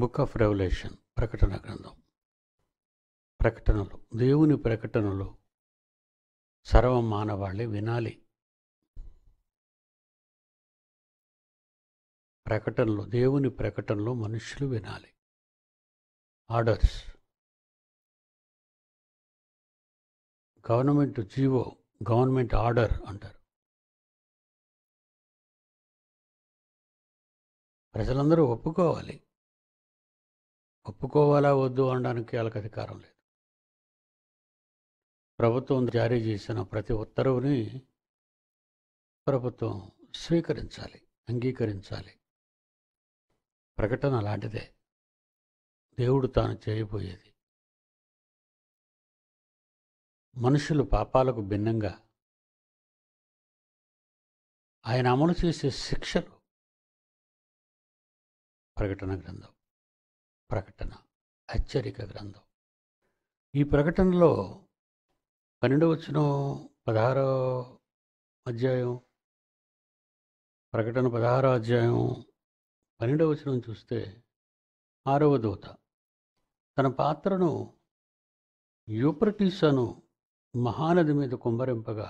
book of revolution ప్రకటన గ్రంథం ప్రకటనలు దేవుని ప్రకటనలు సర్వ మానవాళ్ళే వినాలి ప్రకటనలు దేవుని ప్రకటనలు మనుషులు వినాలి orders government GO government order అంటారు ప్రజలందరూ ఒప్పుకోవాలి ఒప్పుకోవాలా వద్దు అనడానికి వాళ్ళకి అధికారం లేదు ప్రభుత్వం జారీ చేసిన ప్రతి ఉత్తర్వుని ప్రభుత్వం స్వీకరించాలి అంగీకరించాలి ప్రకటన లాంటిదే దేవుడు తాను చేయబోయేది మనుషులు పాపాలకు భిన్నంగా ఆయన అమలు చేసే శిక్షలు ప్రకటన గ్రంథం ప్రకటన అచ్చరిక గ్రంథం ఈ ప్రకటనలో వచ్చిన పదహారో అధ్యాయం ప్రకటన పదహారో అధ్యాయం పన్నెండవ వచనం చూస్తే ఆరవ దూత తన పాత్రను యూప్రటీస్ అను మహానది మీద కుంభరింపగా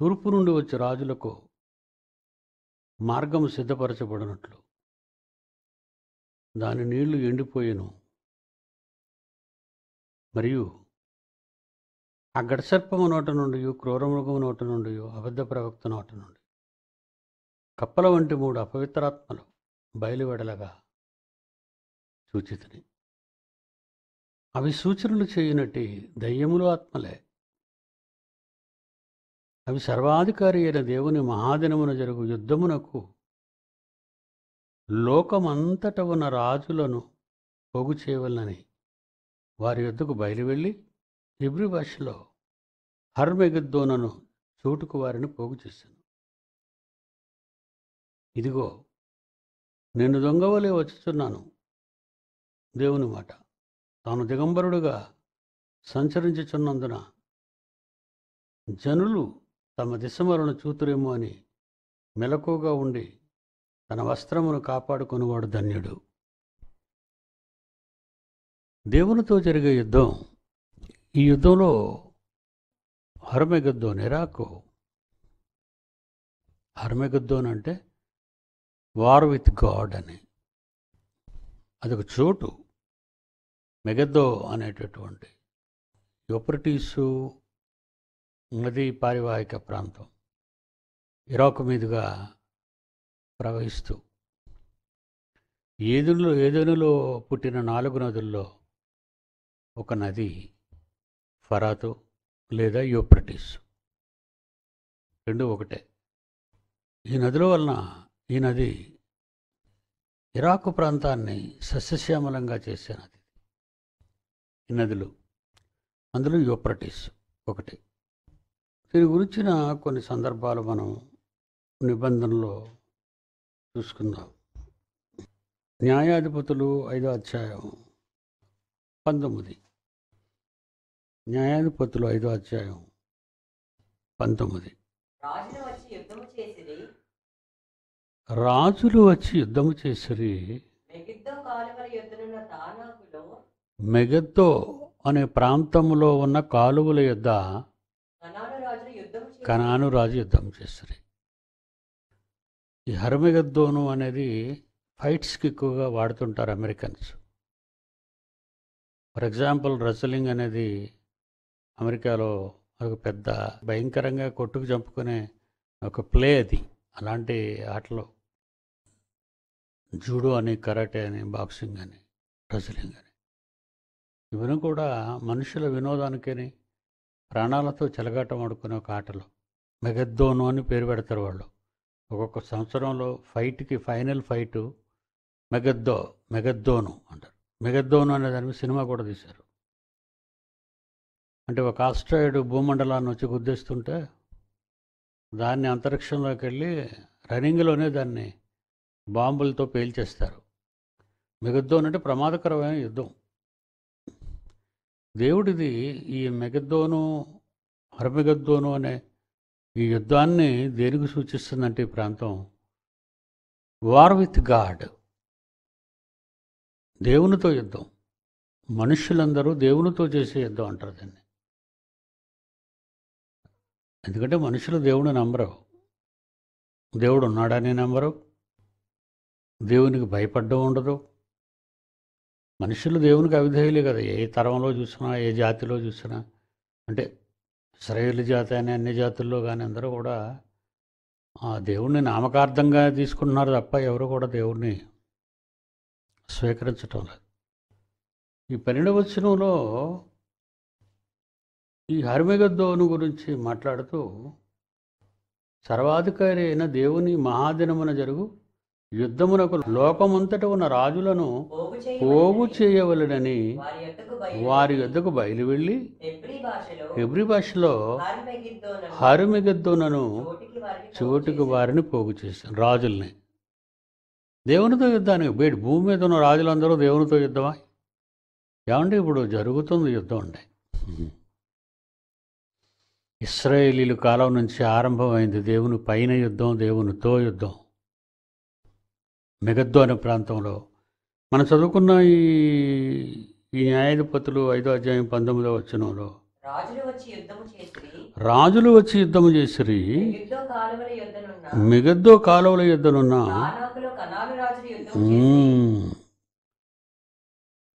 తూర్పు నుండి వచ్చే రాజులకు మార్గం సిద్ధపరచబడినట్లు దాని నీళ్లు ఎండిపోయెను మరియు ఆ గడసర్పము నోట నుండి క్రూరమృగము నోట నుండి అబద్ధ ప్రవక్త నోట నుండి కప్పల వంటి మూడు అపవిత్రాత్మలు బయలువెడలగా సూచితని అవి సూచనలు చేయనట్టి దయ్యములు ఆత్మలే అవి సర్వాధికారి అయిన దేవుని మహాదినమున జరుగు యుద్ధమునకు లోకమంతట ఉన్న రాజులను పొగు చేయవలనని వారి వద్దకు బయలువెళ్ళి హిబ్రి భాషలో హర్మెగద్దోనను చోటుకు వారిని పోగు చేశాను ఇదిగో నేను దొంగవలే వచ్చుచున్నాను దేవుని మాట తాను దిగంబరుడుగా సంచరించుచున్నందున జనులు తమ దిశమలను చూతురేమో అని మెలకుగా ఉండి తన వస్త్రమును కాపాడుకునేవాడు ధన్యుడు దేవునితో జరిగే యుద్ధం ఈ యుద్ధంలో హర్మెగద్దో నిరాకో హర్మెగద్దోన్ అంటే వార్ విత్ గాడ్ అని అదొక చోటు మెగద్దో అనేటటువంటి యూపర్టీసు నదీ పారివాహిక ప్రాంతం ఇరాక్ మీదుగా ప్రవహిస్తూ ఏదునులో ఏదెనులో పుట్టిన నాలుగు నదుల్లో ఒక నది ఫరాతు లేదా యూప్రటిస్ రెండు ఒకటే ఈ నదుల వలన ఈ నది ఇరాకు ప్రాంతాన్ని సస్యశ్యామలంగా చేసే నది ఈ నదులు అందులో యూప్రటిస్ ఒకటి దీని గురించిన కొన్ని సందర్భాలు మనం నిబంధనలో చూసుకుందాం న్యాయాధిపతులు ఐదో అధ్యాయం పంతొమ్మిది న్యాయాధిపతులు ఐదో అధ్యాయం పంతొమ్మిది రాజులు వచ్చి యుద్ధము చేసిరి మెగద్దో అనే ప్రాంతంలో ఉన్న కాలువల యుద్ధ కనాను రాజు యుద్ధం చేసిరి ఈ హర్మగద్దోను అనేది ఫైట్స్కి ఎక్కువగా వాడుతుంటారు అమెరికన్స్ ఫర్ ఎగ్జాంపుల్ రెసలింగ్ అనేది అమెరికాలో ఒక పెద్ద భయంకరంగా కొట్టుకు చంపుకునే ఒక ప్లే అది అలాంటి ఆటలు జూడో అని కరాటే అని బాక్సింగ్ అని రెస్లింగ్ అని ఇవన్నీ కూడా మనుషుల వినోదానికని ప్రాణాలతో చెలగాటం ఆడుకునే ఒక ఆటలు మెగద్దోను అని పేరు పెడతారు వాళ్ళు ఒక్కొక్క సంవత్సరంలో ఫైట్కి ఫైనల్ ఫైటు మెగద్దో మెగద్దోను అంటారు మెగద్దోను అనే దాని మీద సినిమా కూడా తీశారు అంటే ఒక ఆస్ట్రాయిడ్ భూమండలాన్ని వచ్చి గుద్దేస్తుంటే దాన్ని అంతరిక్షంలోకి వెళ్ళి రన్నింగ్లోనే దాన్ని బాంబులతో పేల్చేస్తారు మెగద్దోన్ అంటే ప్రమాదకరమైన యుద్ధం దేవుడిది ఈ మెగద్దోను హరమెగద్దోను అనే ఈ యుద్ధాన్ని దేనికి సూచిస్తుందంటే ఈ ప్రాంతం వార్ విత్ గాడ్ దేవునితో యుద్ధం మనుషులందరూ దేవునితో చేసే యుద్ధం అంటారు దాన్ని ఎందుకంటే మనుషులు దేవుడు నంబరు దేవుడు ఉన్నాడని నంబరు దేవునికి భయపడడం ఉండదు మనుషులు దేవునికి అవిధేయులే కదా ఏ తరంలో చూసినా ఏ జాతిలో చూసినా అంటే ఇస్రాయేల్ జాతి అని అన్ని జాతుల్లో కానీ అందరూ కూడా ఆ దేవుణ్ణి నామకార్థంగా తీసుకుంటున్నారు తప్ప ఎవరు కూడా దేవుణ్ణి స్వీకరించటం లేదు ఈ పన్నెండవ వచనంలో ఈ హర్మిగద్దోను గురించి మాట్లాడుతూ సర్వాధికారి అయిన దేవుని మహాదినమున జరుగు యుద్ధమునకు లోకమంతట ఉన్న రాజులను పోగు చేయవలనని వారి యుద్ధకు బయలు వెళ్ళి హెబ్రి భాషలో హరిమిగద్దునను చోటుకు వారిని పోగు చేశాను రాజుల్ని దేవునితో యుద్ధానికి బయట భూమి మీద ఉన్న రాజులందరూ దేవునితో యుద్ధమా ఏమంటే ఇప్పుడు జరుగుతుంది యుద్ధం అండి ఇస్రాయేలీలు కాలం నుంచి ఆరంభమైంది దేవుని పైన యుద్ధం దేవునితో యుద్ధం మెగద్దు అనే ప్రాంతంలో మనం చదువుకున్న ఈ ఈ న్యాయాధిపతులు ఐదో అధ్యాయం పంతొమ్మిదో వచ్చినంలో రాజులు వచ్చి యుద్ధము చేసిరి మిగద్దో కాలువల యుద్ధనున్నా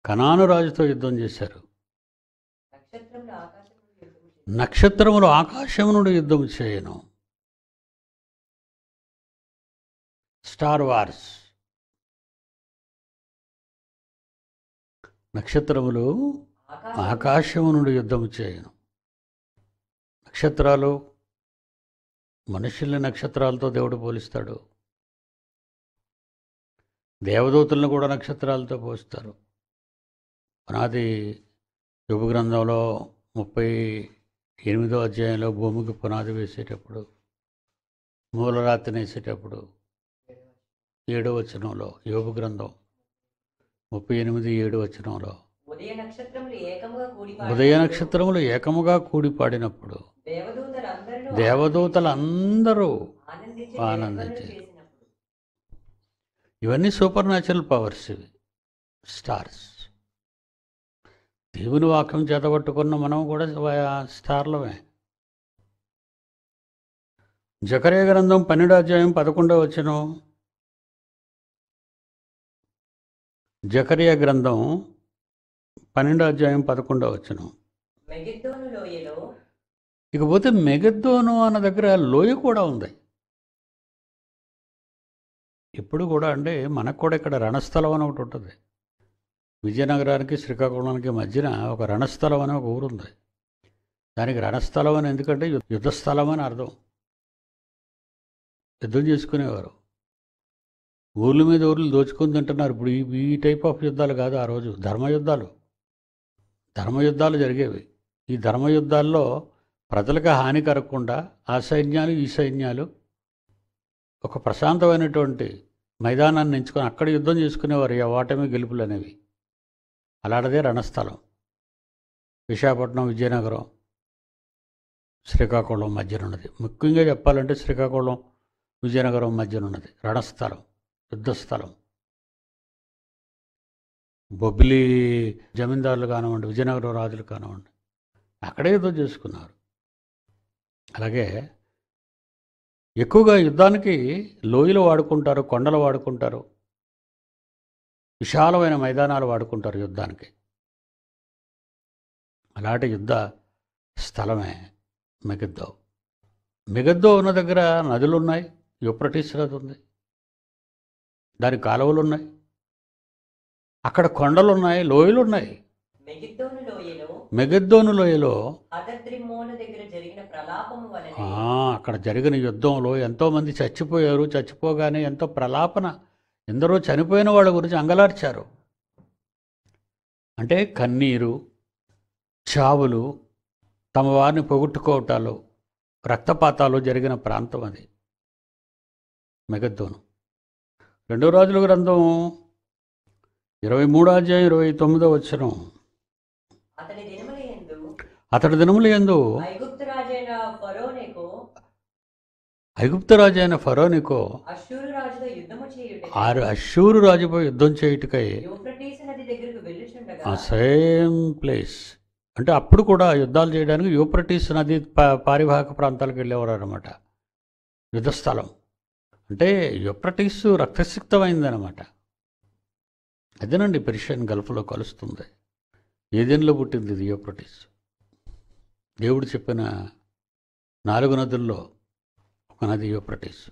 కనాను రాజుతో యుద్ధం చేశారు నక్షత్రములు ఆకాశం నుండి యుద్ధం చేయను స్టార్ వార్స్ నక్షత్రములు ఆకాశము నుండి యుద్ధము చేయను నక్షత్రాలు మనుషుల్ని నక్షత్రాలతో దేవుడు పోలిస్తాడు దేవదూతలను కూడా నక్షత్రాలతో పోలిస్తారు పునాది యుగ గ్రంథంలో ముప్పై ఎనిమిదో అధ్యాయంలో భూమికి పునాది వేసేటప్పుడు మూలరాతిని వేసేటప్పుడు ఏడో వచనంలో యోగ గ్రంథం ముప్పై ఎనిమిది ఏడు వచ్చినంలో ఉదయ నక్షత్రములు ఏకముగా కూడిపాడినప్పుడు దేవదూతలందరూ ఆనందించి ఇవన్నీ సూపర్ న్యాచురల్ పవర్స్ ఇవి స్టార్స్ దేవుని వాక్యం చేతబట్టుకున్న మనం కూడా స్టార్లమే జకరే గ్రంథం పన్నెండో అధ్యాయం పదకొండో వచ్చినాం జకరియా గ్రంథం పన్నెండో అధ్యాయం పదకొండో వచ్చను ఇకపోతే మెగద్దోను అన్న దగ్గర లోయ కూడా ఉంది ఇప్పుడు కూడా అంటే మనకు కూడా ఇక్కడ రణస్థలం అని ఒకటి ఉంటుంది విజయనగరానికి శ్రీకాకుళానికి మధ్యన ఒక రణస్థలం అనే ఒక ఊరు ఉంది దానికి రణస్థలం అని ఎందుకంటే యుద్ధస్థలం అని అర్థం యుద్ధం చేసుకునేవారు ఊర్ల మీద ఊర్లు దోచుకొని తింటున్నారు ఇప్పుడు ఈ టైప్ ఆఫ్ యుద్ధాలు కాదు ఆ రోజు ధర్మయుద్ధాలు ధర్మయుద్ధాలు జరిగేవి ఈ ధర్మయుద్ధాల్లో ప్రజలకు హాని కరగకుండా ఆ సైన్యాలు ఈ సైన్యాలు ఒక ప్రశాంతమైనటువంటి మైదానాన్ని ఎంచుకొని అక్కడ యుద్ధం చేసుకునేవారు ఆ ఓటమి గెలుపులు అనేవి అలాంటిదే రణస్థలం విశాఖపట్నం విజయనగరం శ్రీకాకుళం మధ్యనున్నది ముఖ్యంగా చెప్పాలంటే శ్రీకాకుళం విజయనగరం మధ్యనున్నది రణస్థలం యుద్ధస్థలం బొబ్బిలి జమీందారులు కానివ్వండి విజయనగరం రాజులు కానివ్వండి అక్కడే యుద్ధం చేసుకున్నారు అలాగే ఎక్కువగా యుద్ధానికి లోయలు వాడుకుంటారు కొండలు వాడుకుంటారు విశాలమైన మైదానాలు వాడుకుంటారు యుద్ధానికి అలాంటి యుద్ధ స్థలమే మిగద్దో మిగద్దో ఉన్న దగ్గర నదులు ఉన్నాయి యుప్రటీస్ నది ఉంది దాని కాలువలు ఉన్నాయి అక్కడ కొండలు ఉన్నాయి లోయలు ఉన్నాయి మెగద్దోను లోయలో అక్కడ జరిగిన యుద్ధంలో ఎంతోమంది చచ్చిపోయారు చచ్చిపోగానే ఎంతో ప్రలాపన ఎందరో చనిపోయిన వాళ్ళ గురించి అంగలార్చారు అంటే కన్నీరు చావులు తమ వారిని పొగుట్టుకోవటాలు రక్తపాతాలు జరిగిన ప్రాంతం అది మెగద్దోను రెండో రాజుల గ్రంథం ఇరవై మూడో అధ్యాయం ఇరవై తొమ్మిదో వచ్చిన అతడి దినములు ఎందు ఐగుప్త రాజైన ఫరోనికో ఆరు అశూరు రాజుపై యుద్ధం చేయుటికై సేమ్ ప్లేస్ అంటే అప్పుడు కూడా యుద్ధాలు చేయడానికి యూప్రటీస్ నది పారివాహక ప్రాంతాలకు వెళ్ళేవారు అనమాట యుద్ధస్థలం అంటే యూప్రటిస్ రక్తసిక్తమైందనమాట అదేనండి పెర్షియన్ గల్ఫ్లో కలుస్తుంది ఏదెన్లో పుట్టింది ఇది యూప్రటిస్ దేవుడు చెప్పిన నాలుగు నదుల్లో ఒక నది యూప్రటిస్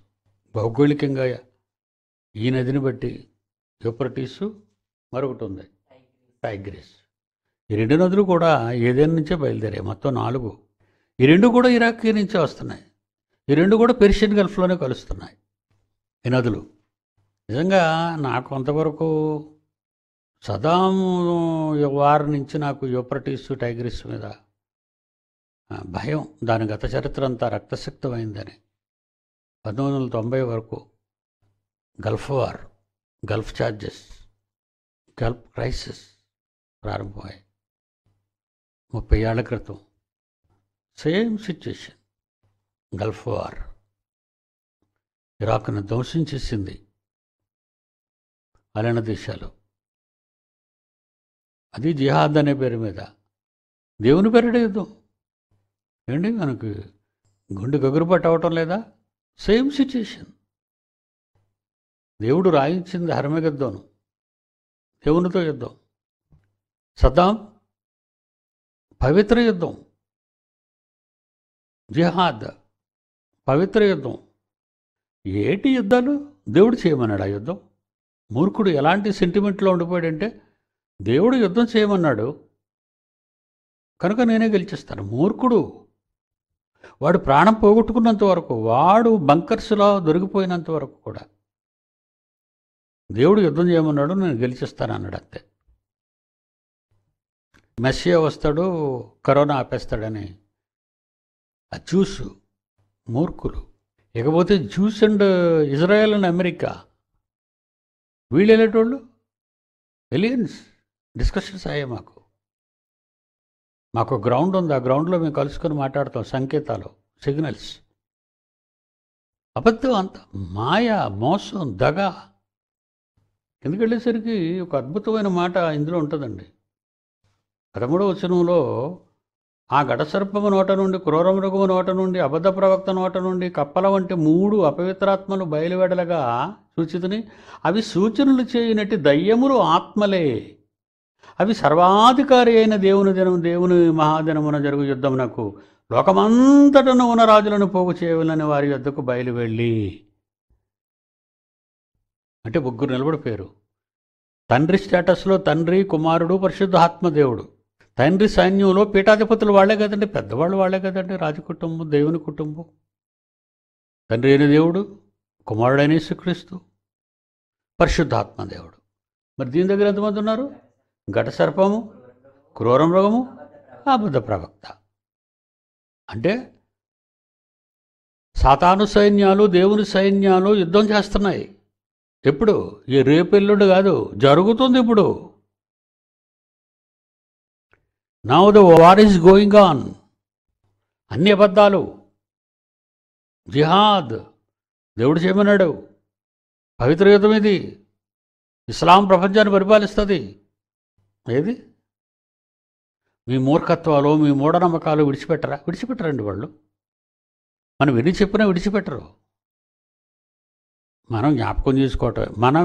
భౌగోళికంగా ఈ నదిని బట్టి యూప్రటిస్ మరొకటి ఉంది టైగ్రీస్ ఈ రెండు నదులు కూడా ఏదైనా నుంచే బయలుదేరాయి మొత్తం నాలుగు ఈ రెండు కూడా ఇరాక్ నుంచే వస్తున్నాయి ఈ రెండు కూడా పెర్షియన్ గల్ఫ్లోనే కలుస్తున్నాయి వినదులు నిజంగా నాకు కొంతవరకు సదాము వారి నుంచి నాకు యూప్రటీస్ టైగ్రిస్ మీద భయం దాని గత చరిత్ర అంతా రక్తశక్తమైందని పంతొమ్మిది వందల తొంభై వరకు gulf war gulf charges gulf crisis ప్రారంభమయ్యాయి ముప్పై ఏళ్ల క్రితం సేమ్ సిచ్యుయేషన్ గల్ఫ్ వార్ ఇరాక్ను ధ్వంసించేసింది అలన దేశాలు అది జిహాద్ అనే పేరు మీద దేవుని పేరుడే యుద్ధం ఏంటి మనకు గుండె గగురుపాటు అవటం లేదా సేమ్ సిచ్యుయేషన్ దేవుడు రాయించింది హర్మగద్దోను దేవునితో యుద్ధం సదాం పవిత్ర యుద్ధం జిహాద్ పవిత్ర యుద్ధం ఏటి యుద్ధాలు దేవుడు చేయమన్నాడు ఆ యుద్ధం మూర్ఖుడు ఎలాంటి సెంటిమెంట్లో ఉండిపోయాడంటే దేవుడు యుద్ధం చేయమన్నాడు కనుక నేనే గెలిచేస్తాను మూర్ఖుడు వాడు ప్రాణం పోగొట్టుకున్నంత వరకు వాడు బంకర్స్లో దొరికిపోయినంత వరకు కూడా దేవుడు యుద్ధం చేయమన్నాడు నేను గెలిచేస్తాను అన్నాడు అంతే మెస్సే వస్తాడు కరోనా ఆపేస్తాడని ఆ చూసు మూర్ఖులు ఇకపోతే Jews and Israel and America వీళ్ళు వెళ్ళేటోళ్ళు ఎలియన్స్ డిస్కషన్స్ అయ్యాయి మాకు మాకు గ్రౌండ్ ఉంది ఆ గ్రౌండ్లో మేము కలుసుకొని మాట్లాడతాం సంకేతాలు సిగ్నల్స్ అబద్ధం అంత మాయ మోసం దగ ఎందుకు వెళ్ళేసరికి ఒక అద్భుతమైన మాట ఇందులో ఉంటుందండి పదమూడవ వచనంలో ఆ గడసర్పము నోట నుండి క్రూరమృగము నోట నుండి అబద్ధ ప్రవక్త నోట నుండి కప్పల వంటి మూడు అపవిత్రాత్మలు బయలువెడలగా సూచితుని అవి సూచనలు చేయనట్టు దయ్యములు ఆత్మలే అవి సర్వాధికారి అయిన దేవుని దినం దేవుని మహాదినమున జరుగు యుద్ధమునకు లోకమంతటను ఉన్న రాజులను పోగు చేయవలని వారి యొద్దకు బయలువెళ్ళి అంటే ముగ్గురు నిలబడిపోయారు తండ్రి స్టేటస్లో తండ్రి కుమారుడు పరిశుద్ధ ఆత్మదేవుడు తండ్రి సైన్యంలో పీఠాధిపతులు వాళ్లే కదండి పెద్దవాళ్ళు వాళ్లే కదండి రాజకుటుంబం దేవుని కుటుంబం తండ్రి అయిన దేవుడు కుమారుడైన శ్రీక్రీస్తు పరిశుద్ధాత్మ దేవుడు మరి దీని దగ్గర ఎంతమంది ఉన్నారు ఘట సర్పము క్రూర మృగము అబద్ధ ప్రవక్త అంటే సాతాను సైన్యాలు దేవుని సైన్యాలు యుద్ధం చేస్తున్నాయి ఎప్పుడు ఈ రేపెల్లుడు కాదు జరుగుతుంది ఇప్పుడు now the war is going on అన్ని అబద్ధాలు జిహాద్ దేవుడు చేయమన్నాడు పవిత్ర యుద్ధం ఇది ఇస్లాం ప్రపంచాన్ని పరిపాలిస్తుంది ఏది మీ మూర్ఖత్వాలు మీ మూఢనమ్మకాలు విడిచిపెట్టరా విడిచిపెట్టరండి వాళ్ళు మనం విని చెప్పినా విడిచిపెట్టరు మనం జ్ఞాపకం చేసుకోవటం మన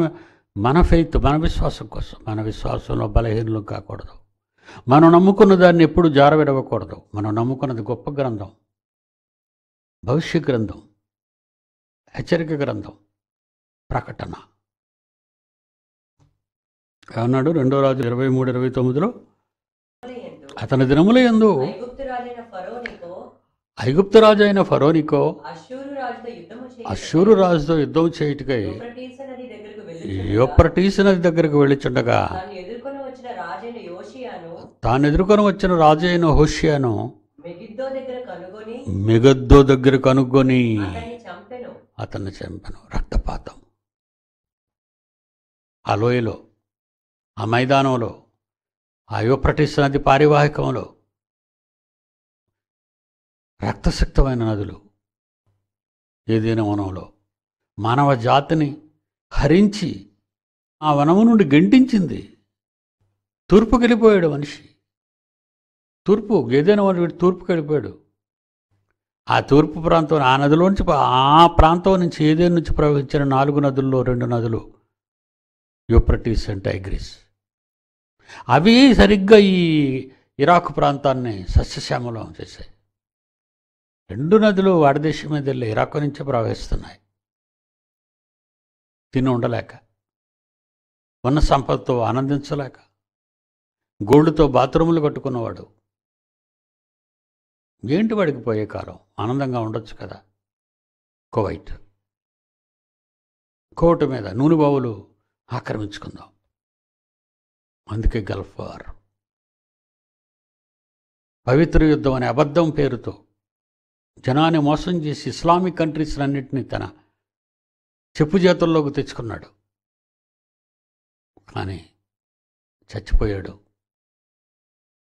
మన ఫెయిత్ మన విశ్వాసం కోసం మన విశ్వాసంలో బలహీనలు కాకూడదు మనం నమ్ముకున్న దాన్ని ఎప్పుడు జారవిడవకూడదు మనం నమ్ముకున్నది గొప్ప గ్రంథం భవిష్య గ్రంథం హెచ్చరిక గ్రంథం ప్రకటన అన్నాడు రెండో రాజు ఇరవై మూడు ఇరవై తొమ్మిదిలో అతని దినముల ఎందు ఐగుప్తు రాజు అయిన ఫరోనికో అశూరు రాజుతో యుద్ధం చేయుటికై యొప్రటీసు నది దగ్గరకు వెళ్ళిచుండగా తాను ఎదుర్కొని వచ్చిన రాజు అయిన హోషియాను మిగద్దో దగ్గర కనుక్కొని అతన్ని చంపను రక్తపాతం ఆ లోయలో ఆ మైదానంలో ఆ నది పారివాహికంలో రక్తశక్తమైన నదులు ఏదైనా వనంలో మానవ జాతిని హరించి ఆ వనము నుండి గంటించింది తూర్పుకెళ్ళిపోయాడు మనిషి తూర్పు వాడు తూర్పుకి వెళ్ళిపోయాడు ఆ తూర్పు ప్రాంతం ఆ నదిలోంచి ఆ ప్రాంతం నుంచి ఏదేను నుంచి ప్రవహించిన నాలుగు నదుల్లో రెండు నదులు యూప్రటీస్ అండ్ టైగ్రీస్ అవి సరిగ్గా ఈ ఇరాక్ ప్రాంతాన్ని సస్యశ్యామలం చేశాయి రెండు నదులు వాడదేశం మీద వెళ్ళి ఇరాక్ నుంచి ప్రవహిస్తున్నాయి తిని ఉండలేక ఉన్న సంపదతో ఆనందించలేక గోల్డ్తో బాత్రూములు కట్టుకున్నవాడు ఏంటి వాడికి పోయే కాలం ఆనందంగా ఉండొచ్చు కదా కువైట్ కోటు మీద నూనె బావులు ఆక్రమించుకుందాం అందుకే గల్ఫ్ వార్ పవిత్ర యుద్ధం అనే అబద్ధం పేరుతో జనాన్ని మోసం చేసి ఇస్లామిక్ కంట్రీస్ అన్నింటినీ తన చెప్పు చేతుల్లోకి తెచ్చుకున్నాడు కానీ చచ్చిపోయాడు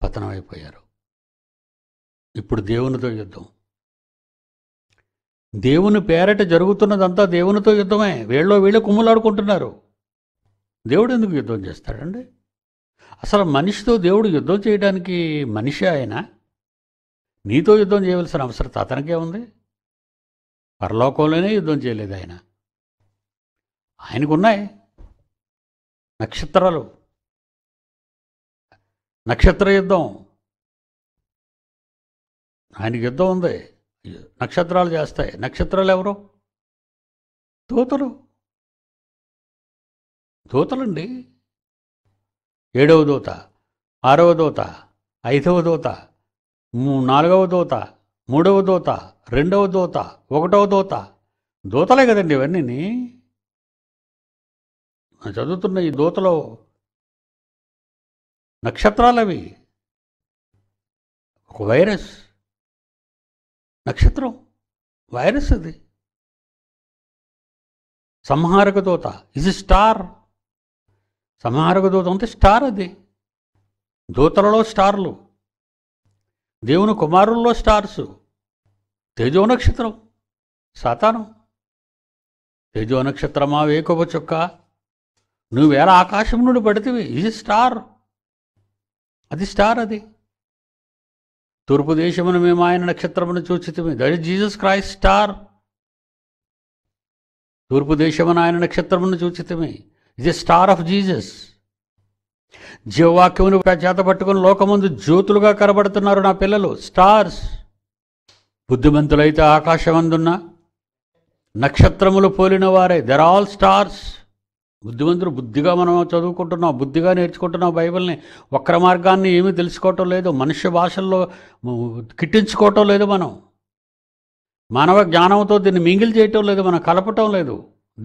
పతనమైపోయారు ఇప్పుడు దేవునితో యుద్ధం దేవుని పేరట జరుగుతున్నదంతా దేవునితో యుద్ధమే వీళ్ళో వీళ్ళు కుమ్ములాడుకుంటున్నారు దేవుడు ఎందుకు యుద్ధం చేస్తాడండి అసలు మనిషితో దేవుడు యుద్ధం చేయడానికి మనిషి ఆయన నీతో యుద్ధం చేయవలసిన అవసరం అతనికే ఉంది పరలోకంలోనే యుద్ధం చేయలేదు ఆయన ఆయనకున్నాయి నక్షత్రాలు నక్షత్ర యుద్ధం ఆయనకి యుద్ధం ఉంది నక్షత్రాలు చేస్తాయి నక్షత్రాలు ఎవరు దూతలు దూతలండి ఏడవ దూత ఆరవ దూత ఐదవ దూత నాలుగవ దూత మూడవ దూత రెండవ దూత ఒకటవ దూత దూతలే కదండి ఇవన్నీ చదువుతున్న ఈ దూతలో నక్షత్రాలవి ఒక వైరస్ నక్షత్రం వైరస్ అది సంహారక దూత ఇది స్టార్ సంహారక దూత అంటే స్టార్ అది దూతలలో స్టార్లు దేవుని కుమారుల్లో స్టార్స్ తేజో నక్షత్రం సాతానం తేజో నక్షత్రమా వేకువ చుక్క నువ్వేలా ఆకాశం నుండి పడితే ఇది స్టార్ అది స్టార్ అది తూర్పు దేశమును మేము ఆయన నక్షత్రమును చూచితమి that is Jesus Christ star తూర్పు దేశమును ఆయన నక్షత్రమును చూచితమి ఇది స్టార్ ఆఫ్ జీసస్ జీవవాక్యమును చేత పట్టుకుని లోకముందు జ్యోతులుగా కనబడుతున్నారు నా పిల్లలు స్టార్స్ బుద్ధిమంతులైతే ఆకాశమందున్న నక్షత్రములు పోలిన వారే దెర్ ఆల్ స్టార్స్ బుద్ధిమంతుడు బుద్ధిగా మనం చదువుకుంటున్నాం బుద్ధిగా నేర్చుకుంటున్నాం బైబిల్ని వక్ర మార్గాన్ని ఏమీ తెలుసుకోవటం లేదు మనుష్య భాషల్లో కిట్టించుకోవటం లేదు మనం మానవ జ్ఞానంతో దీన్ని మింగిల్ చేయటం లేదు మనం కలపటం లేదు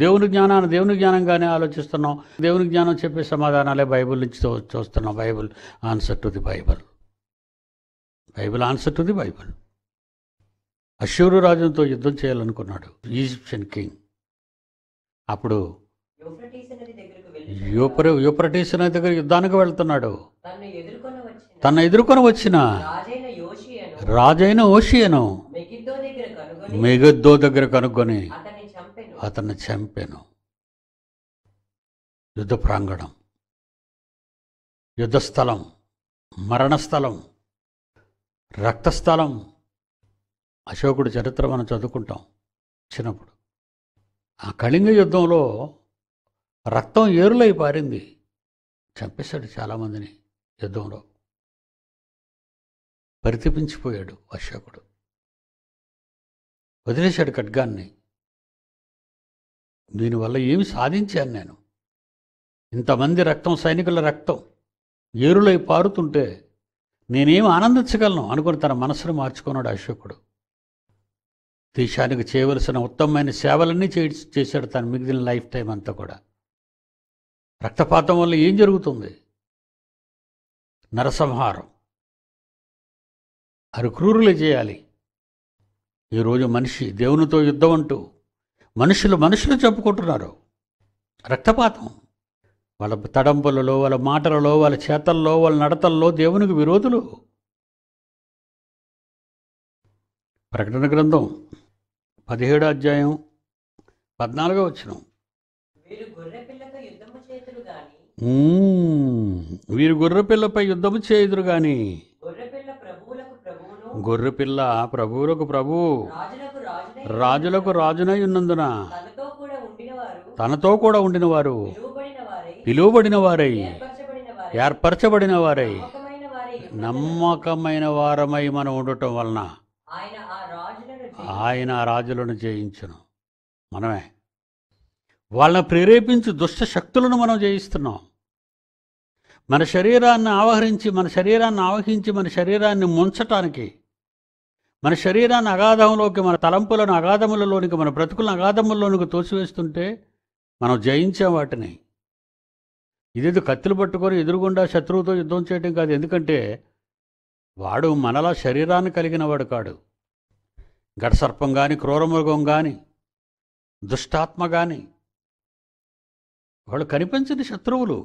దేవుని జ్ఞానాన్ని దేవుని జ్ఞానంగానే ఆలోచిస్తున్నాం దేవుని జ్ఞానం చెప్పే సమాధానాలే బైబిల్ నుంచి చూస్తున్నాం Bible answer to the Bible Bible answer to the Bible అశ్వరు రాజునితో యుద్ధం చేయాలనుకున్నాడు ఈజిప్షియన్ కింగ్ అప్పుడు యూపర యూప్రటీస్ నది దగ్గర యుద్ధానికి వెళ్తున్నాడు తన ఎదుర్కొని వచ్చిన రాజైన ఓషియను మెగద్దో దగ్గర కనుక్కొని అతన్ని చంపాను యుద్ధ ప్రాంగణం యుద్ధస్థలం మరణస్థలం రక్తస్థలం అశోకుడు చరిత్ర మనం చదువుకుంటాం చిన్నప్పుడు ఆ కళింగ యుద్ధంలో రక్తం ఏరులై పారింది చంపేశాడు చాలామందిని యుద్ధంలో పరితిపించిపోయాడు అశోకుడు వదిలేశాడు ఖడ్గాన్ని దీనివల్ల ఏమి సాధించాను నేను ఇంతమంది రక్తం సైనికుల రక్తం ఏరులై పారుతుంటే నేనేం ఆనందించగలను అనుకుని తన మనసును మార్చుకున్నాడు అశోకుడు దేశానికి చేయవలసిన ఉత్తమమైన సేవలన్నీ చేశాడు తన మిగిలిన లైఫ్ టైం అంతా కూడా రక్తపాతం వల్ల ఏం జరుగుతుంది నరసంహారం అరుక్రూరులు చేయాలి ఈరోజు మనిషి దేవునితో యుద్ధం అంటూ మనుషులు మనుషులు చెప్పుకుంటున్నారు రక్తపాతం వాళ్ళ తడంపులలో వాళ్ళ మాటలలో వాళ్ళ చేతల్లో వాళ్ళ నడతల్లో దేవునికి విరోధులు ప్రకటన గ్రంథం పదిహేడు అధ్యాయం పద్నాలుగో వచ్చినాం వీరు గొర్రెపిల్లపై యుద్ధము చేయుదురు గాని గొర్రెపిల్ల ప్రభువులకు ప్రభువు రాజులకు రాజునై ఉన్నందున తనతో కూడా ఉండిన వారు పిలువబడిన వారై ఏర్పరచబడిన వారై నమ్మకమైన వారమై మనం ఉండటం వలన ఆయన రాజులను జయించను మనమే వాళ్ళని ప్రేరేపించి దుష్ట శక్తులను మనం జయిస్తున్నాం మన శరీరాన్ని ఆవహరించి మన శరీరాన్ని ఆవహించి మన శరీరాన్ని ముంచటానికి మన శరీరాన్ని అగాధంలోకి మన తలంపులను అగాధములలోనికి మన బ్రతుకులను అగాధములలోనికి తోసివేస్తుంటే మనం జయించాం వాటిని ఇదేదో కత్తులు పట్టుకొని ఎదురుగుండా శత్రువుతో యుద్ధం చేయటం కాదు ఎందుకంటే వాడు మనలా శరీరాన్ని కలిగిన వాడు కాడు గడసర్పం కానీ క్రూరమృగం కానీ దుష్టాత్మ కానీ వాళ్ళు కనిపించని శత్రువులు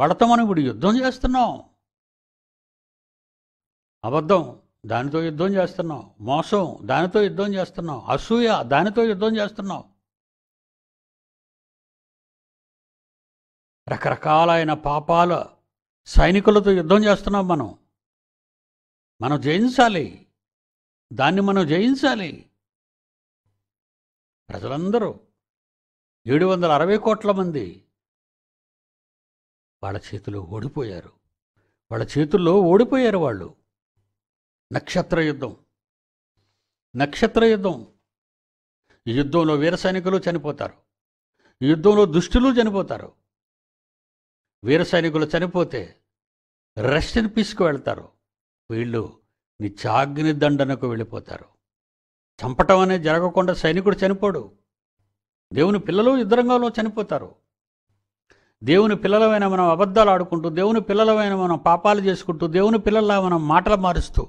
వాళ్ళతో మనం ఇప్పుడు యుద్ధం చేస్తున్నాం అబద్ధం దానితో యుద్ధం చేస్తున్నాం మోసం దానితో యుద్ధం చేస్తున్నాం అసూయ దానితో యుద్ధం చేస్తున్నాం రకరకాలైన పాపాల సైనికులతో యుద్ధం చేస్తున్నాం మనం మనం జయించాలి దాన్ని మనం జయించాలి ప్రజలందరూ ఏడు వందల అరవై కోట్ల మంది వాళ్ళ చేతిలో ఓడిపోయారు వాళ్ళ చేతుల్లో ఓడిపోయారు వాళ్ళు నక్షత్ర యుద్ధం నక్షత్ర యుద్ధం ఈ యుద్ధంలో వీర సైనికులు చనిపోతారు ఈ యుద్ధంలో దుష్టులు చనిపోతారు వీర సైనికులు చనిపోతే రెస్ట్ ఇన్ పీస్కు వెళ్తారు వీళ్ళు నిత్యాగ్ని దండనకు వెళ్ళిపోతారు చంపటం అనేది జరగకుండా సైనికుడు చనిపోడు దేవుని పిల్లలు యుద్ధరంగంలో చనిపోతారు దేవుని పిల్లలమైన మనం అబద్ధాలు ఆడుకుంటూ దేవుని పిల్లలమైన మనం పాపాలు చేసుకుంటూ దేవుని పిల్లల్లా మనం మాటలు మారుస్తూ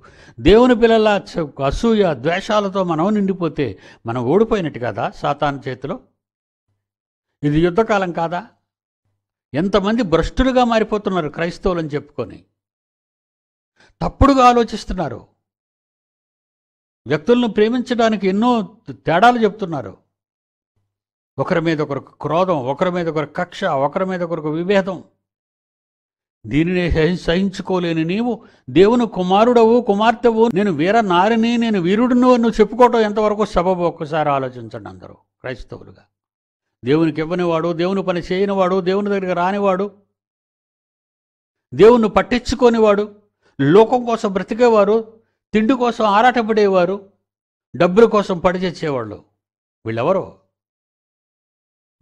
దేవుని పిల్లల్లా అసూయ ద్వేషాలతో మనం నిండిపోతే మనం ఓడిపోయినట్టు కదా సాతాను చేతిలో ఇది యుద్ధకాలం కాదా ఎంతమంది భ్రష్టులుగా మారిపోతున్నారు క్రైస్తవులని చెప్పుకొని తప్పుడుగా ఆలోచిస్తున్నారు వ్యక్తులను ప్రేమించడానికి ఎన్నో తేడాలు చెప్తున్నారు ఒకరి మీద ఒకరికి క్రోధం ఒకరి మీద ఒకరు కక్ష ఒకరి మీద ఒకరికి విభేదం దీనిని సహించుకోలేని నీవు దేవుని కుమారుడవు కుమార్తెవు నేను వీర నారిని నేను వీరుడును అని నువ్వు చెప్పుకోవటం ఎంతవరకు సబబు ఒక్కసారి ఆలోచించండి అందరూ క్రైస్తవులుగా దేవునికి ఇవ్వనివాడు దేవుని పని చేయనివాడు దేవుని దగ్గరికి రానివాడు దేవుణ్ణి పట్టించుకోనివాడు లోకం కోసం బ్రతికేవారు తిండి కోసం ఆరాటపడేవారు డబ్బుల కోసం పడిచేసేవాళ్ళు వీళ్ళెవరో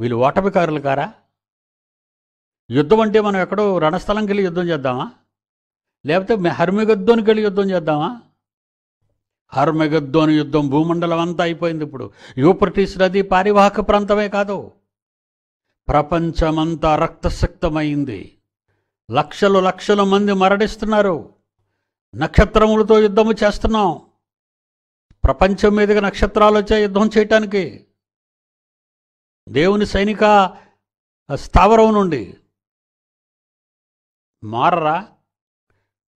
వీళ్ళు ఓటమికారులు కారా యుద్ధం అంటే మనం ఎక్కడో రణస్థలంకి వెళ్ళి యుద్ధం చేద్దామా లేకపోతే హర్మిగద్దోనికి వెళ్ళి యుద్ధం చేద్దామా హర్మగద్దోని యుద్ధం భూమండలం అంతా అయిపోయింది ఇప్పుడు యూప్రటీస్ నది పారివాహక ప్రాంతమే కాదు ప్రపంచమంతా రక్తశక్తమైంది లక్షలు లక్షల మంది మరణిస్తున్నారు నక్షత్రములతో యుద్ధము చేస్తున్నాం ప్రపంచం మీదుగా నక్షత్రాలు వచ్చే యుద్ధం చేయటానికి దేవుని సైనిక స్థావరం నుండి మారరా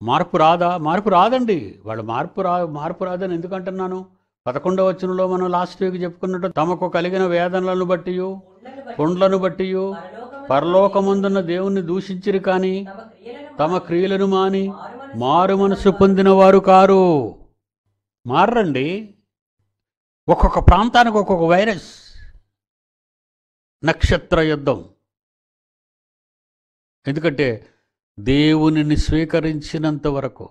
మార్పు రాదా మార్పు రాదండి వాళ్ళు మార్పు రా మార్పు రాదని ఎందుకంటున్నాను పదకొండవ వచనంలో మనం లాస్ట్ వీక్ చెప్పుకున్నట్టు తమకు కలిగిన వేదనలను బట్టి కొండ్లను బట్టి పరలోకముందున్న దేవుణ్ణి దూషించిరు కానీ తమ క్రియలను మాని మారు మనసు పొందిన వారు కారు మారండి ఒక్కొక్క ప్రాంతానికి ఒక్కొక్క వైరస్ నక్షత్ర యుద్ధం ఎందుకంటే దేవునిని స్వీకరించినంత వరకు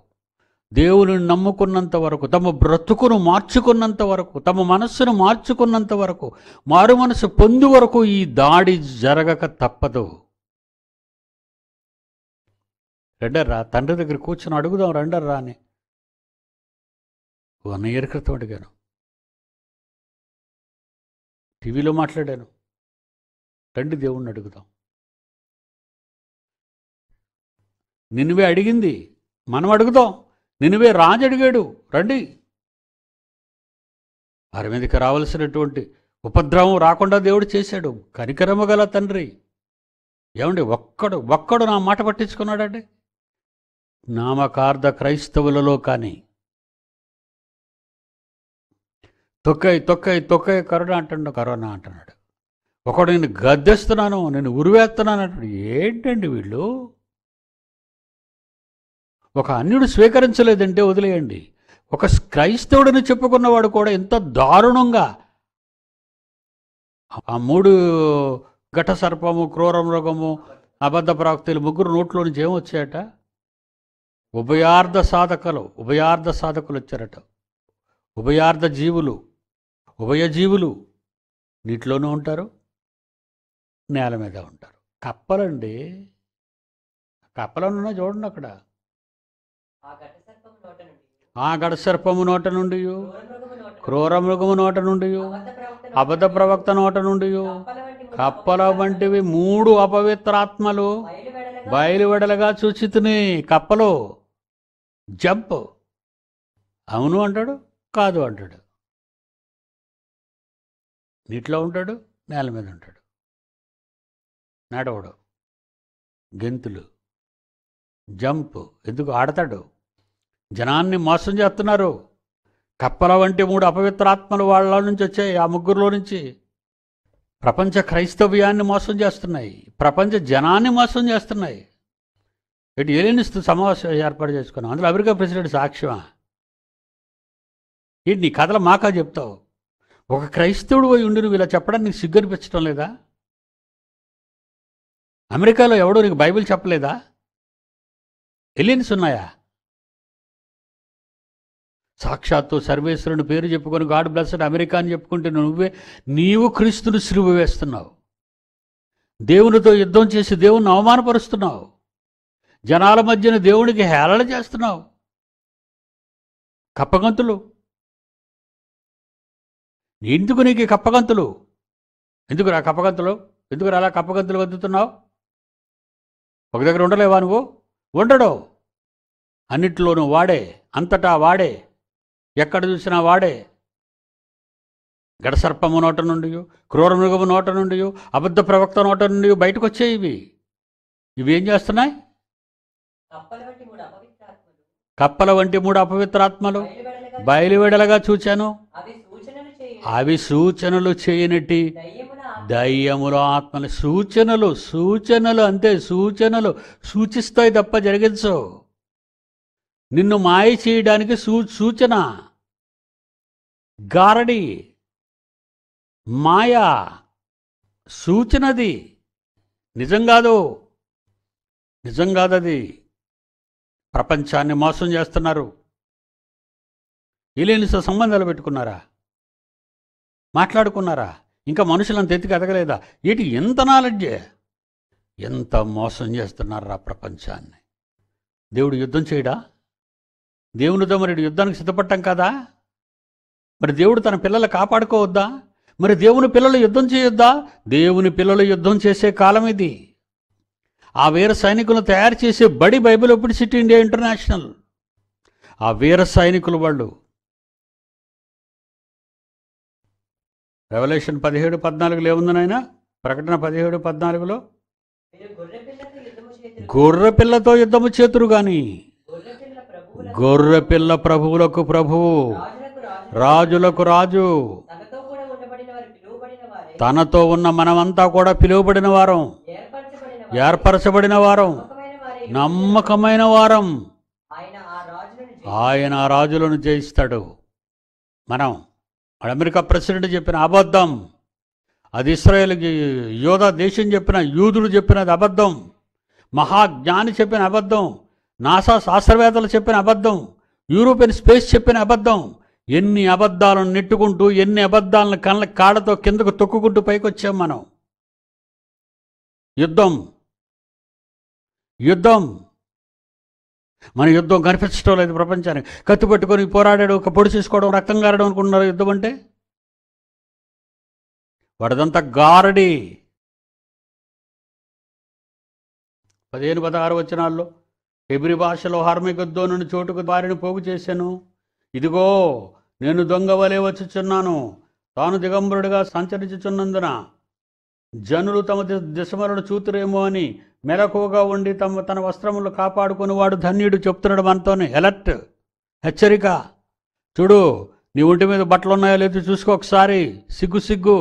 దేవుని నమ్ముకున్నంత వరకు తమ బ్రతుకును మార్చుకున్నంత వరకు తమ మనస్సును మార్చుకున్నంత వరకు మారు మనసు పొందు వరకు ఈ దాడి జరగక తప్పదు రెండర్రా తండ్రి దగ్గర కూర్చొని అడుగుదాం రెండర్రా అని వన్ ఇయర్ క్రితం అడిగాను టీవీలో మాట్లాడాను తండ్రి దేవుణ్ణి అడుగుదాం నిన్నువే అడిగింది మనం అడుగుదాం నిన్నువే రాజు అడిగాడు రండి వారి మీదకి రావలసినటువంటి ఉపద్రవం రాకుండా దేవుడు చేశాడు కనికరము గల తండ్రి ఏమండి ఒక్కడు ఒక్కడు నా మాట పట్టించుకున్నాడండి నామకార్థ క్రైస్తవులలో కానీ తొక్కై తొక్కై తొక్కై కరోనా అంటున్నాడు కరోనా అంటున్నాడు ఒకడు నేను గద్దెస్తున్నాను నేను ఉరివేస్తున్నాను అంటాడు ఏంటండి వీళ్ళు ఒక అన్యుడు స్వీకరించలేదంటే వదిలేయండి ఒక క్రైస్తవుడిని చెప్పుకున్నవాడు కూడా ఇంత దారుణంగా ఆ మూడు ఘట సర్పము క్రూర రోగము అబద్ధ ప్రాక్తులు ముగ్గురు నోట్లో నుంచి ఏమొచ్చాయట ఉభయార్థ సాధకలు ఉభయార్థ సాధకులు వచ్చారట ఉభయార్థ జీవులు ఉభయ జీవులు నీటిలోనూ ఉంటారు నేల మీద ఉంటారు కప్పలండి కప్పలను చూడండి అక్కడ ఆ గడ సర్పము నోట నుండి క్రూర మృగము నోట నుండి అబద్ధ ప్రవక్త నోట నుండి కప్పల వంటివి మూడు అపవిత్రాత్మలు బయలువెడలుగా చూచితిని కప్పలు జంప్ అవును అంటాడు కాదు అంటాడు నీటిలో ఉంటాడు నేల మీద ఉంటాడు నడవడు గెంతులు జంప్ ఎందుకు ఆడతాడు జనాన్ని మోసం చేస్తున్నారు కప్పల వంటి మూడు అపవిత్రాత్మలు వాళ్ళ నుంచి వచ్చాయి ఆ ముగ్గురులో నుంచి ప్రపంచ క్రైస్తవ్యాన్ని మోసం చేస్తున్నాయి ప్రపంచ జనాన్ని మోసం చేస్తున్నాయి ఇటు ఏలినిస్తూ సమావేశం ఏర్పాటు చేసుకున్నాం అందులో అమెరికా ప్రెసిడెంట్ సాక్ష్యమా ఏంటి నీ కథలు మాకా చెప్తావు ఒక క్రైస్తవుడు పోయి ఉండి నువ్వు ఇలా చెప్పడానికి నీకు సిగ్గు అనిపించడం లేదా అమెరికాలో ఎవడో నీకు బైబిల్ చెప్పలేదా ఎలియన్స్ ఉన్నాయా సాక్షాత్తు సర్వేశ్వరుని పేరు చెప్పుకొని గాడ్ బ్లెస్డ్ అమెరికా అని చెప్పుకుంటే నువ్వే నీవు క్రీస్తుని సిలువ వేస్తున్నావు దేవునితో యుద్ధం చేసి దేవుణ్ణి అవమానపరుస్తున్నావు జనాల మధ్యన దేవునికి హేళన చేస్తున్నావు కప్పగంతులు ఎందుకు నీకు కప్పగంతులు ఎందుకు రా కప్పగంతులు ఎందుకు అలా కప్పగంతులు వద్దుతున్నావు ఒక దగ్గర ఉండలేవా నువ్వు ఉండడు అన్నిట్లోనూ వాడే అంతటా వాడే ఎక్కడ చూసినా వాడే గడసర్పము నోట నుండి క్రూరమృగము నోట నుండి అబద్ధ ప్రవక్త నోట నుండి బయటకు వచ్చాయి ఇవి ఇవి ఏం చేస్తున్నాయి కప్పల వంటి మూడు అపవిత్రాత్మలు బయలువెడలగా చూచాను అవి సూచనలు చేయనట్టి దయ్యములు ఆత్మల సూచనలు సూచనలు అంతే సూచనలు సూచిస్తాయి తప్ప జరిగించవు నిన్ను మాయ చేయడానికి సూ సూచన గారడి మాయా సూచనది నిజం కాదు నిజం కాదది ప్రపంచాన్ని మోసం చేస్తున్నారు ఇలేనిస సంబంధాలు పెట్టుకున్నారా మాట్లాడుకున్నారా ఇంకా మనుషులను తెత్తికి ఎదగలేదా ఇటు ఎంత నాలెడ్జే ఎంత మోసం చేస్తున్నారా ప్రపంచాన్ని దేవుడు యుద్ధం చేయడా దేవునితో మరి యుద్ధానికి సిద్ధపడ్డం కదా మరి దేవుడు తన పిల్లలు కాపాడుకోవద్దా మరి దేవుని పిల్లలు యుద్ధం చేయొద్దా దేవుని పిల్లలు యుద్ధం చేసే కాలం ఇది ఆ వీర సైనికులు తయారు చేసే బడి బైబిల్ ఇప్పుడు సిటీ ఇండియా ఇంటర్నేషనల్ ఆ వీర సైనికులు వాళ్ళు రెవల్యూషన్ పదిహేడు పద్నాలుగులో ఏముంది నాయన ప్రకటన పదిహేడు పద్నాలుగులో గొర్రెపిల్లతో యుద్ధము చేతురు కానీ గొర్రెపిల్ల ప్రభువులకు ప్రభువు రాజులకు రాజు తనతో ఉన్న మనమంతా కూడా పిలువబడిన వారం ఏర్పరచబడిన వారం నమ్మకమైన వారం ఆయన రాజులను జయిస్తాడు మనం వాడు అమెరికా ప్రెసిడెంట్ చెప్పిన అబద్ధం అది ఇస్రాయేల్కి యోధా దేశం చెప్పిన యూదుడు చెప్పినది అబద్ధం మహాజ్ఞాని చెప్పిన అబద్ధం నాసా శాస్త్రవేత్తలు చెప్పిన అబద్ధం యూరోపియన్ స్పేస్ చెప్పిన అబద్ధం ఎన్ని అబద్ధాలను నెట్టుకుంటూ ఎన్ని అబద్ధాలను కళ్ళ కాడతో కిందకు తొక్కుకుంటూ పైకొచ్చాం మనం యుద్ధం యుద్ధం మన యుద్ధం కనిపించడం లేదు ప్రపంచానికి కత్తి పట్టుకొని పోరాడాడు ఒక పొడి చేసుకోవడం రక్తం గారడం అనుకుంటున్నారు యుద్ధం అంటే వాడదంతా గారడి పదిహేను పదహారు వచనాల్లో ఎబ్రి భాషలో నుండి చోటుకు దారిని పోగు చేశాను ఇదిగో నేను దొంగ వలె వచ్చుచున్నాను తాను దిగంబరుడిగా సంచరించుచున్నందున జనులు తమ దిశమలను చూతురేమో అని మెలకువగా ఉండి తమ తన వస్త్రములు కాపాడుకుని వాడు ధన్యుడు చెప్తున్నాడు మనతోనే ఎలర్ట్ హెచ్చరిక చూడు నీ ఒంటి మీద బట్టలు ఉన్నాయో లేదో చూసుకో ఒకసారి సిగ్గు సిగ్గు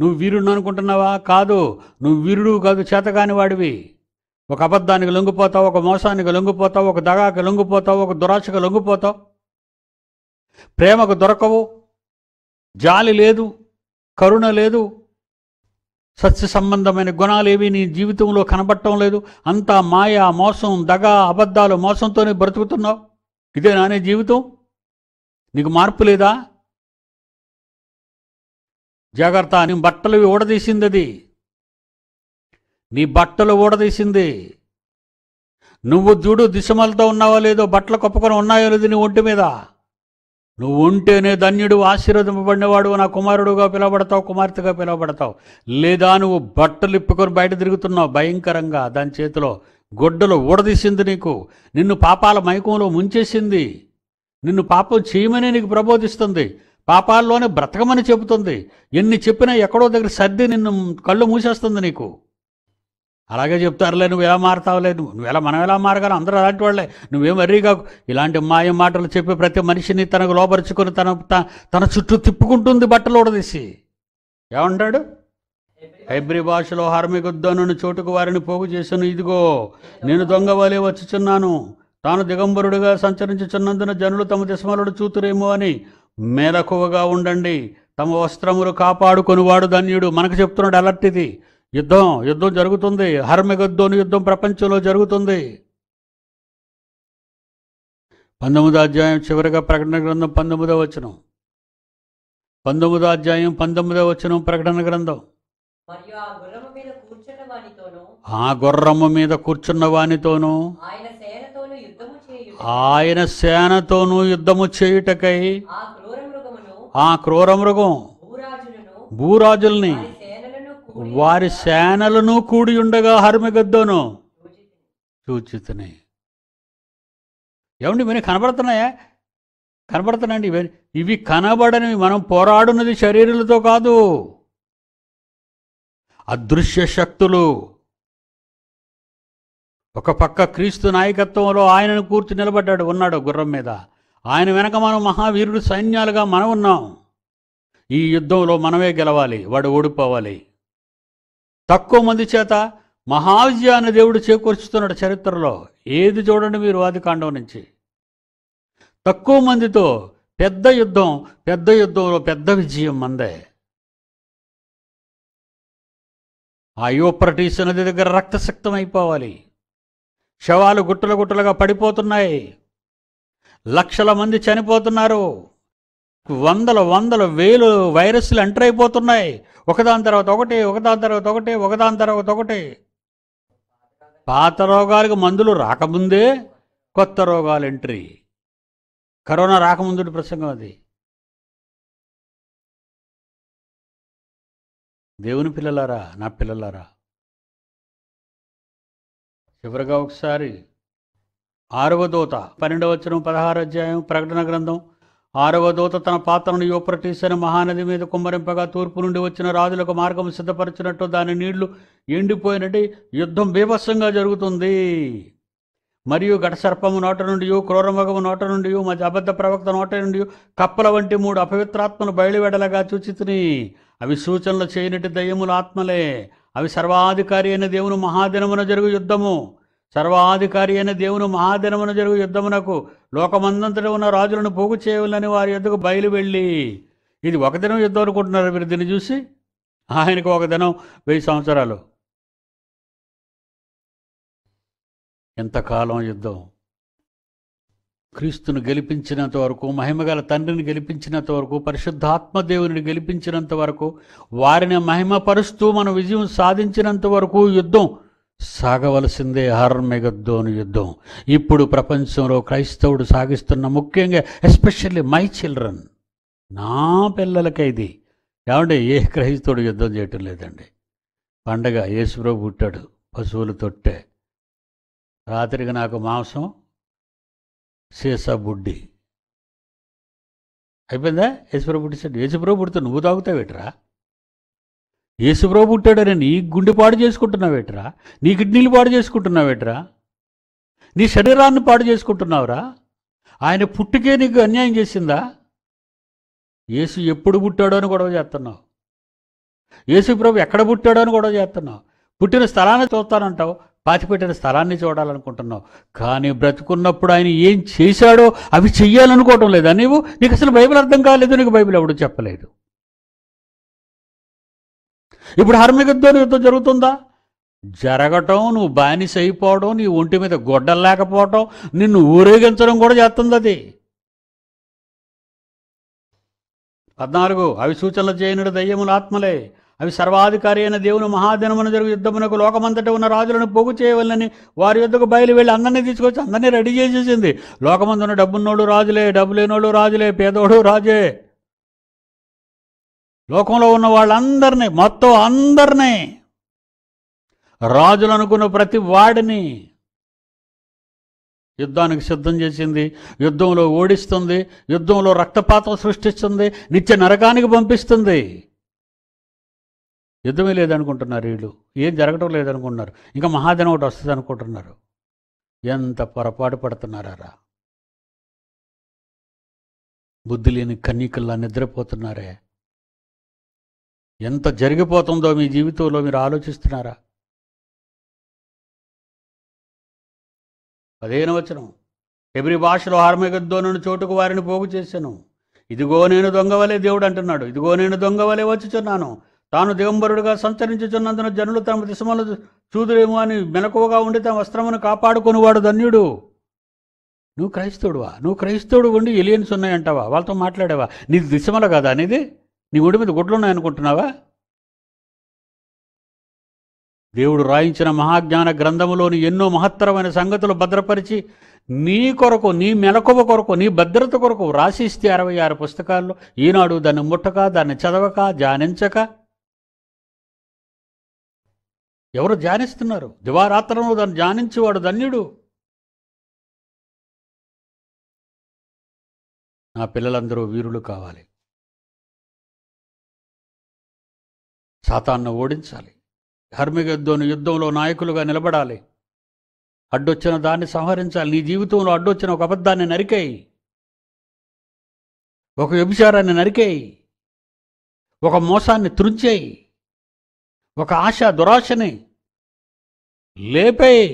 నువ్వు వీరుడు అనుకుంటున్నావా కాదు నువ్వు వీరుడు కాదు చేతగాని వాడివి ఒక అబద్ధానికి లొంగిపోతావు ఒక మోసానికి లొంగిపోతావు ఒక దగాకి లొంగిపోతావు ఒక దురాశకు లొంగిపోతావు ప్రేమకు దొరకవు జాలి లేదు కరుణ లేదు సత్య సంబంధమైన గుణాలు ఏవి నీ జీవితంలో కనబడటం లేదు అంతా మాయ మోసం దగ అబద్ధాలు మోసంతోనే బ్రతుకుతున్నావు ఇదే నానే జీవితం నీకు మార్పు లేదా జాగ్రత్త నీ బట్టలు ఊడదీసింది అది నీ బట్టలు ఊడదీసింది నువ్వు చూడు దిశమలతో ఉన్నావో లేదో బట్టలు కొప్పకొని ఉన్నాయో లేదు నీ ఒంటి మీద నువ్వు ఉంటేనే ధన్యుడు ఆశీర్వదింపబడినవాడు నా కుమారుడుగా పిలవబడతావు కుమార్తెగా పిలవబడతావు లేదా నువ్వు బట్టలు ఇప్పుకొని బయట తిరుగుతున్నావు భయంకరంగా దాని చేతిలో గొడ్డలు ఊడదీసింది నీకు నిన్ను పాపాల మైకంలో ముంచేసింది నిన్ను పాపం చేయమని నీకు ప్రబోధిస్తుంది పాపాల్లోనే బ్రతకమని చెబుతుంది ఎన్ని చెప్పినా ఎక్కడో దగ్గర సర్ది నిన్ను కళ్ళు మూసేస్తుంది నీకు అలాగే చెప్తారులే నువ్వు ఎలా మారుతావులే నువ్వు ఎలా మనం ఎలా మారగలం అందరూ అలాంటి వాళ్ళే నువ్వేం వర్రీ కాకు ఇలాంటి మాయ మాటలు చెప్పి ప్రతి మనిషిని తనకు లోపరుచుకొని తన తన చుట్టూ తిప్పుకుంటుంది బట్టలు ఉడదీసి ఏమంటాడు హైబ్రి భాషలో హార్మికుద్దనుని చోటుకు వారిని పోగు చేశాను ఇదిగో నేను దొంగ వలె వచ్చుచున్నాను తాను దిగంబరుడుగా సంచరించుచున్నందున జనులు తమ దిశమలుడు చూతురేమో అని మేలకువగా ఉండండి తమ వస్త్రములు కాపాడుకొని వాడు ధన్యుడు మనకు చెప్తున్నాడు అలర్ట్ ఇది యుద్ధం యుద్ధం జరుగుతుంది హర్మెగద్దోని యుద్ధం ప్రపంచంలో జరుగుతుంది పంతొమ్మిదో అధ్యాయం చివరిగా ప్రకటన గ్రంథం పంతొమ్మిదో వచనం పంతొమ్మిదో అధ్యాయం పంతొమ్మిదో వచనం ప్రకటన గ్రంథం ఆ గుర్రము మీద కూర్చున్న వానితోనూ ఆయన సేనతోనూ యుద్ధము చేయుటకై ఆ క్రూర మృగం భూరాజుల్ని వారి సేనలను కూడి ఉండగా హర్మిగద్దోను చూచితని ఏమండి ఇవన్నీ కనబడుతున్నాయా కనబడుతున్నాయండి ఇవి ఇవి కనబడనివి మనం పోరాడున్నది శరీరులతో కాదు అదృశ్య శక్తులు ఒక పక్క క్రీస్తు నాయకత్వంలో ఆయనను కూర్చు నిలబడ్డాడు ఉన్నాడు గుర్రం మీద ఆయన వెనక మనం మహావీరుడు సైన్యాలుగా మనం ఉన్నాం ఈ యుద్ధంలో మనమే గెలవాలి వాడు ఓడిపోవాలి తక్కువ మంది చేత మహావిజయాన్ని దేవుడు చేకూర్చుతున్నాడు చరిత్రలో ఏది చూడండి మీరు కాండం నుంచి తక్కువ మందితో పెద్ద యుద్ధం పెద్ద యుద్ధంలో పెద్ద విజయం మందే ఆ యువప్రటీస్ నది దగ్గర రక్తశక్తం అయిపోవాలి శవాలు గుట్టలు గుట్టలుగా పడిపోతున్నాయి లక్షల మంది చనిపోతున్నారు వందల వందల వేలు వైరస్లు ఎంటర్ అయిపోతున్నాయి ఒకదాని తర్వాత ఒకటి ఒకదాని తర్వాత ఒకటి ఒకదాని తర్వాత ఒకటి పాత రోగాలకు మందులు రాకముందే కొత్త రోగాలు ఎంట్రీ కరోనా రాకముందు ప్రసంగం అది దేవుని పిల్లలారా నా పిల్లలారా చివరిగా ఒకసారి ఆరవ దూత పన్నెండవ వచనం పదహారు అధ్యాయం ప్రకటన గ్రంథం ఆరవ దూత తన పాత్రను యూప్రటీస్ మహానది మీద కుమ్మరింపగా తూర్పు నుండి వచ్చిన రాజులకు మార్గం సిద్ధపరిచినట్టు దాని నీళ్లు ఎండిపోయినట్టు యుద్ధం బీభత్సంగా జరుగుతుంది మరియు ఘటసర్పము నోట నుండి క్రూరమగము నోట నుండి మధ్య అబద్ధ ప్రవక్త నోట నుండి కప్పల వంటి మూడు అపవిత్రాత్మను బయలువెడలగా చూచితిని అవి సూచనలు చేయనటి దయ్యముల ఆత్మలే అవి సర్వాధికారి అయిన దేవుని మహాదినమున జరుగు యుద్ధము సర్వాధికారి అయిన దేవుని మహాదినమున జరుగు యుద్ధమునకు లోకమందంతట ఉన్న రాజులను పోగు చేయాలని వారి యుద్ధకు బయలు వెళ్ళి ఇది ఒక దినం యుద్ధం అనుకుంటున్నారు మీరు దీన్ని చూసి ఆయనకు ఒక దినం వెయ్యి సంవత్సరాలు ఎంతకాలం యుద్ధం క్రీస్తును గెలిపించినంత వరకు మహిమగల తండ్రిని గెలిపించినంత వరకు పరిశుద్ధాత్మ దేవుని గెలిపించినంత వరకు వారిని మహిమపరుస్తూ మనం విజయం సాధించినంత వరకు యుద్ధం సాగవలసిందే ఆర్మెగద్దోను యుద్ధం ఇప్పుడు ప్రపంచంలో క్రైస్తవుడు సాగిస్తున్న ముఖ్యంగా ఎస్పెషల్లీ మై చిల్డ్రన్ నా పిల్లలకే ఇది ఏమంటే ఏ క్రైస్తవుడు యుద్ధం చేయటం లేదండి పండగ యేసుప్రభు పుట్టాడు పశువులు తొట్టే రాత్రికి నాకు మాంసం సీసా బుడ్డి అయిపోయిందా యేసుప్రభు పుట్టిస్తాడు యేసుప్రభు పుడుతుంది నువ్వు తాగుతావేట్రా యేసుప్రభు పుట్టాడని నీ గుండె పాడు చేసుకుంటున్నావేట్రా నీ కిడ్నీలు పాడు చేసుకుంటున్నావేట్రా నీ శరీరాన్ని పాడు చేసుకుంటున్నావురా ఆయన పుట్టుకే నీకు అన్యాయం చేసిందా యేసు ఎప్పుడు పుట్టాడో అని గొడవ చేస్తున్నావు యేసు ప్రభు ఎక్కడ పుట్టాడో అని గొడవ చేస్తున్నావు పుట్టిన స్థలాన్ని చూస్తానంటావు పాతిపెట్టిన స్థలాన్ని చూడాలనుకుంటున్నావు కానీ బ్రతుకున్నప్పుడు ఆయన ఏం చేశాడో అవి చెయ్యాలనుకోవటం లేదా నీవు నీకు అసలు బైబిల్ అర్థం కాలేదు నీకు బైబిల్ ఎవడు చెప్పలేదు ఇప్పుడు హర్మిగద్దోని యుద్ధం జరుగుతుందా జరగటం నువ్వు బానిస అయిపోవడం నీ ఒంటి మీద గొడ్డలు లేకపోవటం నిన్ను ఊరేగించడం కూడా చేస్తుంది అది పద్నాలుగు అవి సూచనలు చేయనుడు దయ్యములు ఆత్మలే అవి సర్వాధికారి అయిన దేవుని మహాదినమున జరుగు యుద్ధమునకు లోకమంతట ఉన్న రాజులను పోగు చేయవలని వారి యుద్ధకు బయలు వెళ్ళి అందరినీ తీసుకొచ్చి అందరినీ రెడీ చేసేసింది లోకమంతున్న డబ్బున్నోడు రాజులే డబ్బు లేనోడు రాజులే పేదోడు రాజే లోకంలో ఉన్న వాళ్ళందరినీ మొత్తం అందరినీ రాజులు అనుకున్న ప్రతి వాడిని యుద్ధానికి సిద్ధం చేసింది యుద్ధంలో ఓడిస్తుంది యుద్ధంలో రక్తపాతం సృష్టిస్తుంది నిత్య నరకానికి పంపిస్తుంది యుద్ధమే లేదనుకుంటున్నారు వీళ్ళు ఏం జరగటం లేదనుకుంటున్నారు ఇంకా మహాదినం ఒకటి వస్తుంది అనుకుంటున్నారు ఎంత పొరపాటు పడుతున్నారా బుద్ధి లేని కన్నీకల్లా నిద్రపోతున్నారే ఎంత జరిగిపోతుందో మీ జీవితంలో మీరు ఆలోచిస్తున్నారా పదిహేను వచనం ఎబ్రి భాషలో ఆర్మగద్దోనుని చోటుకు వారిని పోగు చేశాను ఇదిగో నేను దొంగవలే దేవుడు అంటున్నాడు ఇదిగో నేను దొంగవలే వచ్చుచున్నాను తాను దిగంబరుడుగా సంచరించుచున్నందున జనులు తమ దిశమలు చూదురేమో అని మెలకువగా ఉండి తమ వస్త్రమును వాడు ధన్యుడు నువ్వు క్రైస్తవుడువా నువ్వు క్రైస్తవుడు ఉండి ఎలియన్స్ ఉన్నాయంటావా వాళ్ళతో మాట్లాడేవా నీది దిశమల కదా అనేది నీ ఒడి మీద గుడ్లు ఉన్నాయనుకుంటున్నావా దేవుడు రాయించిన మహాజ్ఞాన గ్రంథములోని ఎన్నో మహత్తరమైన సంగతులు భద్రపరిచి నీ కొరకు నీ మెలకువ కొరకు నీ భద్రత కొరకు ఇస్తే అరవై ఆరు పుస్తకాల్లో ఈనాడు దాన్ని ముట్టక దాన్ని చదవక ధ్యానించక ఎవరు ధ్యానిస్తున్నారు దివారాత్రంలో దాన్ని ధ్యానించేవాడు ధన్యుడు నా పిల్లలందరూ వీరులు కావాలి సాతాన్ను ఓడించాలి యుద్ధం యుద్ధంలో నాయకులుగా నిలబడాలి అడ్డొచ్చిన దాన్ని సంహరించాలి నీ జీవితంలో అడ్డొచ్చిన ఒక అబద్ధాన్ని నరికేయి ఒక వ్యభిచారాన్ని నరికేయి ఒక మోసాన్ని తృంచేయి ఒక ఆశ దురాశని లేపేయి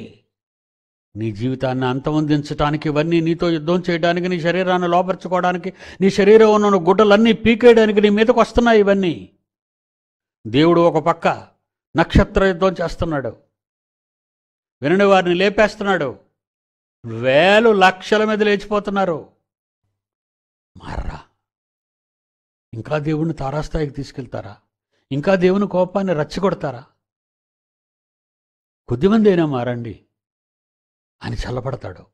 నీ జీవితాన్ని అంతమొందించడానికి ఇవన్నీ నీతో యుద్ధం చేయడానికి నీ శరీరాన్ని లోపరచుకోవడానికి నీ శరీరంలో ఉన్న గుడ్డలన్నీ పీకేయడానికి నీ మీదకు వస్తున్నాయి ఇవన్నీ దేవుడు ఒక పక్క నక్షత్ర యుద్ధం చేస్తున్నాడు వినని వారిని లేపేస్తున్నాడు వేలు లక్షల మీద లేచిపోతున్నారు మారరా ఇంకా దేవుడిని తారాస్థాయికి తీసుకెళ్తారా ఇంకా దేవుని కోపాన్ని రచ్చగొడతారా కొద్దిమంది అయినా మారండి అని చల్లబడతాడు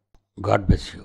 గాడ్ బెస్ యూ